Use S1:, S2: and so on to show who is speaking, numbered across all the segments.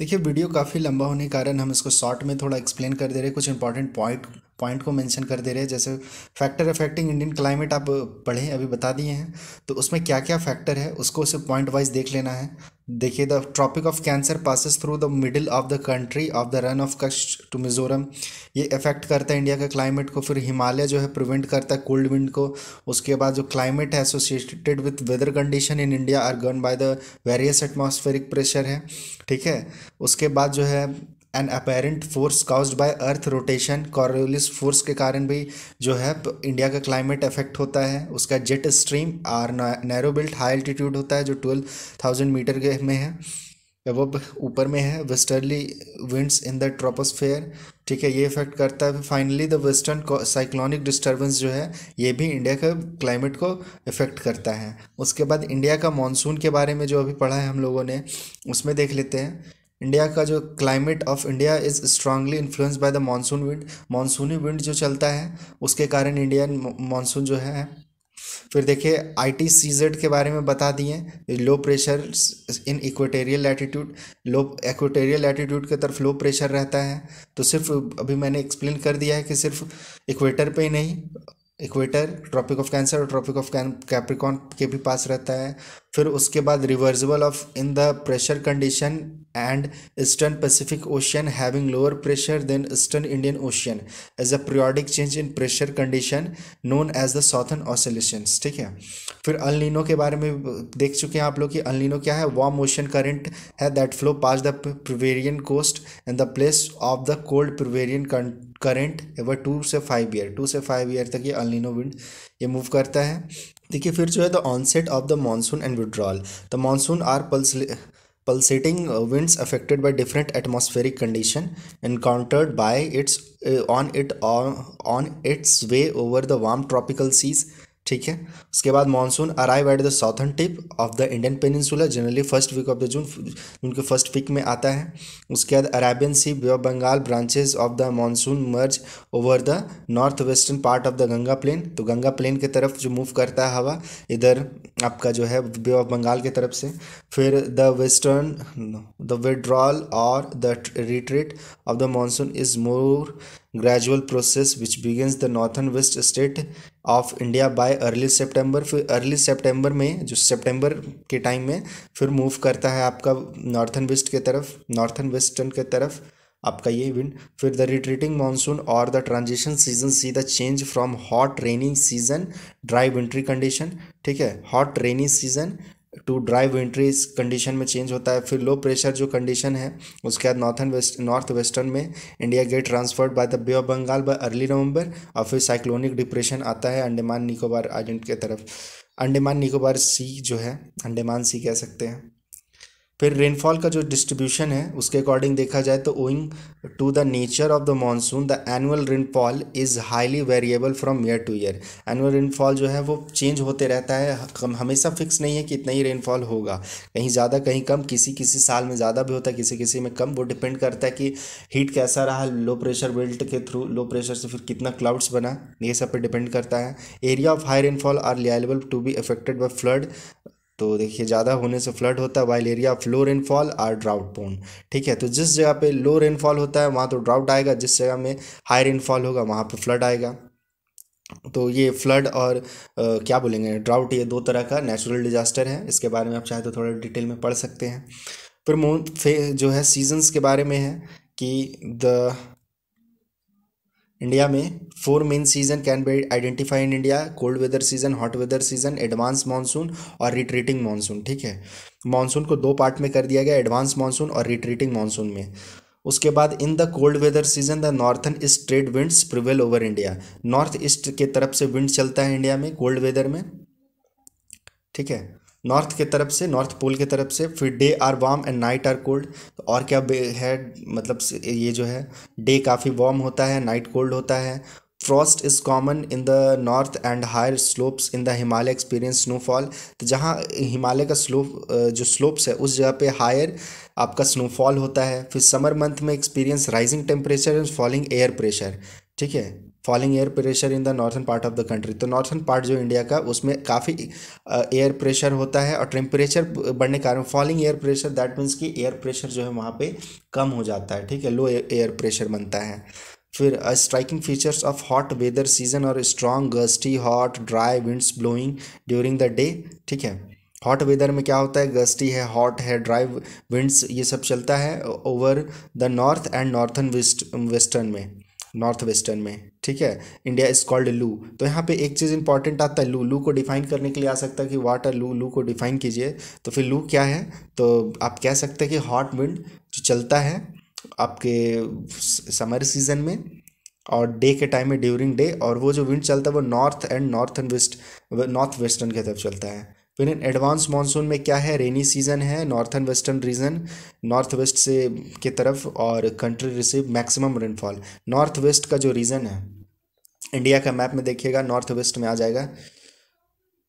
S1: देखिए वीडियो काफ़ी लंबा होने के कारण हम इसको शॉर्ट में थोड़ा एक्सप्लेन कर दे रहे हैं कुछ इंपॉर्टेंट पॉइंट पॉइंट को मेंशन कर दे रहे हैं जैसे फैक्टर अफेक्टिंग इंडियन क्लाइमेट आप पढ़ें अभी बता दिए हैं तो उसमें क्या क्या फैक्टर है उसको उसे पॉइंट वाइज देख लेना है देखिए the tropic of cancer passes through the middle of the country of the Rann of Kutch to Mizoram ये इफेक्ट करता है इंडिया का क्लाइमेट को फिर हिमालय जो है प्रिवेंट करता है कोल्ड विंड को उसके बाद जो क्लाइमेट है associated with weather condition in India are governed by the various atmospheric pressure है ठीक है उसके बाद जो है an apparent force caused by earth rotation Coriolis force के कारण भी जो है इंडिया का क्लाइमेट इफेक्ट होता है उसका jet stream are narrow belt high altitude होता है जो ट्वेल्व थाउजेंड मीटर के में है वो ऊपर में है westerly winds in the troposphere ठीक है ये इफेक्ट करता है finally the western cyclonic disturbance जो है ये भी इंडिया का क्लाइमेट को इफेक्ट करता है उसके बाद इंडिया का मानसून के बारे में जो अभी पढ़ा है हम लोगों ने उसमें देख लेते हैं इंडिया का जो climate of India is strongly influence by the monsoon wind मानसूनी विंड जो चलता है उसके कारण इंडियन मानसून जो है फिर देखिए आई टी सी जेड के बारे में बता दिए low pressure in equatorial attitude low equatorial attitude की तरफ लो प्रेशर रहता है तो सिर्फ अभी मैंने एक्सप्लेन कर दिया है कि सिर्फ इक्वेटर पे ही नहीं इक्वेटर ट्रॉपिक ऑफ कैंसर और ट्रॉपिक ऑफ कैप्रिकॉन के भी पास रहता है फिर उसके बाद reversible of in the pressure condition and eastern Pacific Ocean having lower pressure than eastern Indian Ocean as a periodic change in pressure condition known as the southern oscillations ठीक है फिर अलिनो के बारे में देख चुके हैं आप लोग कि अलिनो क्या है वार्म ओशन करंट है that flow pass the Peruvian coast and the place of the cold Peruvian current every two से फाइव ईयर टू से फाइव ईयर तक ये अलिनो विंड ये मूव करता है देखिए फिर जो है the onset of the monsoon and withdrawal the monsoon are pulse pulsating winds affected by different atmospheric condition encountered by its on it on its way over the warm tropical seas ठीक है उसके बाद monsoon arrive at the southern tip of the Indian peninsula generally first week of the June June के first week में आता है उसके बाद Arabian sea Bay of Bengal branches of the monsoon merge over the north western part of the Ganga plain तो Ganga plane की तरफ जो मूव करता है हवा इधर आपका जो है बे ऑफ बंगाल की तरफ से फिर द वेस्टर्न द विड्रॉल और the retreat of the monsoon is more gradual process which begins the northern west state of India by early September फिर अर्ली सितंबर में जो सितंबर के टाइम में फिर मूव करता है आपका नॉर्थन वेस्ट के तरफ नॉर्थन वेस्टर्न के तरफ आपका ये विंड फिर द रिट्रीटिंग मानसून और the transition season see the change from hot rainy season dry wintry condition ठीक है hot rainy season to dry wintries condition में चेंज होता है फिर लो प्रेशर जो कंडीशन है उसके बाद नॉर्थन वेस्ट नॉर्थ वेस्टर्न में India get transferred by the Bay of Bengal by early November और फिर साइक्लोनिक डिप्रेशन आता है अंडमान निकोबार आइलैंड के तरफ अंडमान निकोबार सी जो है अंडमान सी कह सकते हैं फिर रेनफॉल का जो डिस्ट्रीब्यूशन है उसके अकॉर्डिंग देखा जाए तो owing to the nature of the monsoon the annual rainfall is highly variable from year to year annual rainfall जो है वो चेंज होते रहता है हमेशा फिक्स नहीं है कि इतना ही रेनफॉल होगा कहीं ज़्यादा कहीं कम किसी किसी साल में ज़्यादा भी होता है किसी किसी में कम वो डिपेंड करता है कि हीट कैसा रहा लो प्रेशर बेल्ट के थ्रू लो प्रेशर से फिर कितना क्लाउड्स बना ये सब पर डिपेंड करता है area of high rainfall are liable to be affected by flood तो देखिए ज़्यादा होने से फ्लड होता है while area of low rainfall are drought prone ठीक है तो जिस जगह पे लो रेनफॉल होता है वहाँ तो ड्राउट आएगा जिस जगह में हाई रेनफॉल होगा वहाँ पे फ्लड आएगा तो ये फ्लड और आ, क्या बोलेंगे ड्राउट ये दो तरह का नेचुरल डिजास्टर है इसके बारे में आप चाहे तो थोड़ा डिटेल में पढ़ सकते हैं फिर जो है सीजन्स के बारे में है कि द इंडिया में four main season can be identify in India cold weather season hot weather season advance monsoon और रिट्रीटिंग मानसून ठीक है मानसून को दो पार्ट में कर दिया गया एडवांस मानसून और रिट्रीटिंग मानसून में उसके बाद in the cold weather season the northern east trade winds prevail over India north east के तरफ से विंड चलता है इंडिया में कोल्ड वेदर में ठीक है नॉर्थ के तरफ से नॉर्थ पोल के तरफ से फिर day are warm and night are cold तो और क्या है मतलब ये जो है डे काफ़ी वार्म होता है नाइट कोल्ड होता है frost is common in the north and higher slopes in the Himalaya experience snowfall तो जहाँ हिमालय का स्लोप जो स्लोप्स है उस जगह पे हायर आपका स्नोफॉल होता है फिर समर मंथ में experience rising temperature and falling air pressure ठीक है falling air pressure in the northern part of the country तो नॉर्थन पार्ट जो इंडिया का उसमें काफ़ी एयर प्रेशर होता है और टेम्परेचर बढ़ने के कारण falling air pressure that means कि एयर प्रेशर जो है वहाँ पे कम हो जाता है ठीक है लो एयर प्रेशर बनता है फिर striking features of hot weather season और strong gusty hot dry winds blowing during the day ठीक है हॉट वेदर में क्या होता है गस्टी है हॉट है ड्राई विंड्स ये सब चलता है over the north and northern west western में नॉर्थ वेस्टर्न में ठीक है इंडिया इज कॉल्ड लू तो यहाँ पे एक चीज़ इंपॉर्टेंट आता है लू लू को डिफाइन करने के लिए आ सकता है कि वाट आर लू लू को डिफाइन कीजिए तो फिर लू क्या है तो आप कह सकते हैं कि हॉट विंड जो चलता है आपके समर सीजन में और डे के टाइम में ड्यूरिंग डे और वो जो विंड चलता है वो north and north and west north western की तरफ चलता है फिर एडवांस मानसून में क्या है रेनी सीजन है northern western region north west से के तरफ और country receive maximum rainfall north west का जो रीजन है इंडिया का मैप में देखिएगा नॉर्थ वेस्ट में आ जाएगा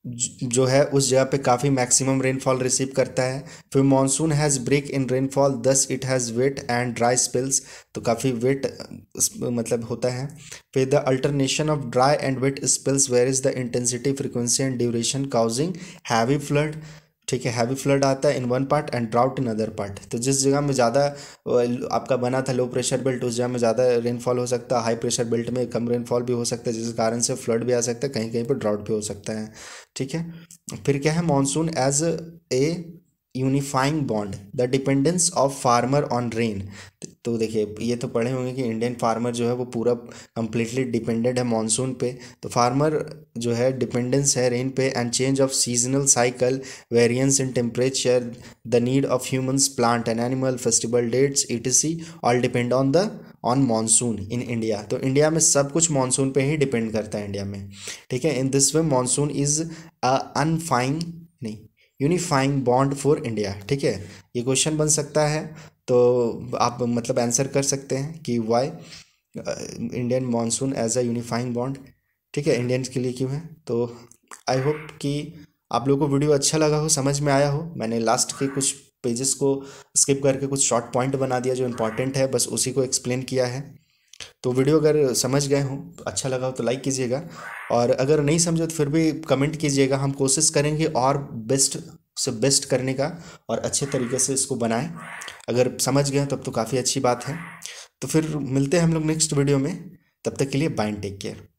S1: जो है उस जगह पे काफ़ी मैक्सिमम रेनफॉल रिसीव करता है फिर monsoon has break in rainfall thus it has wet and dry spells तो काफ़ी वेट मतलब होता है फिर the alternation of dry and wet spells where is the intensity frequency and duration causing heavy flood ठीक है हैवी फ्लड आता है in one part and drought in other part तो जिस जगह में ज़्यादा आपका बना था लो प्रेशर बेल्ट उस जगह में ज़्यादा रेनफॉल हो सकता है हाई प्रेशर बेल्ट में कम रेनफॉल भी हो सकता है जिस कारण से फ्लड भी आ सकता है कहीं कहीं पर ड्राउट भी हो सकता है ठीक है फिर क्या है monsoon as a unifying bond the dependence of farmer on rain तो देखिए ये तो पढ़े होंगे कि इंडियन फार्मर जो है वो पूरा कम्प्लीटली डिपेंडेंट है मानसून पे तो फार्मर जो है डिपेंडेंस है रेन पे and change of seasonal cycle variance in temperature the need of humans plant and animal festival dates E T C all depend on the on monsoon in India तो India में सब कुछ monsoon पे ही depend करता है India में ठीक है in this way monsoon is अनफाइन नहीं यूनिफाइंग बॉन्ड फॉर इंडिया ठीक है ये क्वेश्चन बन सकता है तो आप मतलब आंसर कर सकते हैं कि why Indian monsoon as a unifying bond ठीक है इंडियंस के लिए क्यों है तो आई होप कि आप लोगों को वीडियो अच्छा लगा हो समझ में आया हो मैंने लास्ट के कुछ पेजेस को स्किप करके कुछ शॉर्ट पॉइंट बना दिया जो इंपॉर्टेंट है बस उसी को एक्सप्लेन किया है तो वीडियो अगर समझ गए हो तो अच्छा लगा हो तो लाइक कीजिएगा और अगर नहीं समझो तो फिर भी कमेंट कीजिएगा हम कोशिश करेंगे और बेस्ट से बेस्ट करने का और अच्छे तरीके से इसको बनाएं अगर समझ गए तब तो काफ़ी अच्छी बात है तो फिर मिलते हैं हम लोग नेक्स्ट वीडियो में तब तक के लिए बाय टेक केयर